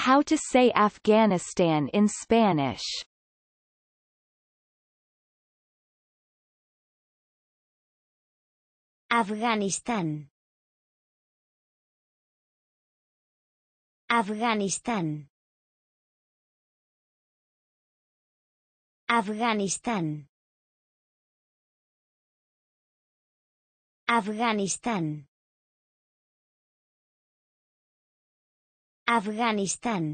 How to say Afghanistan in Spanish Afghanistan Afghanistan Afghanistan Afghanistan Afganistán.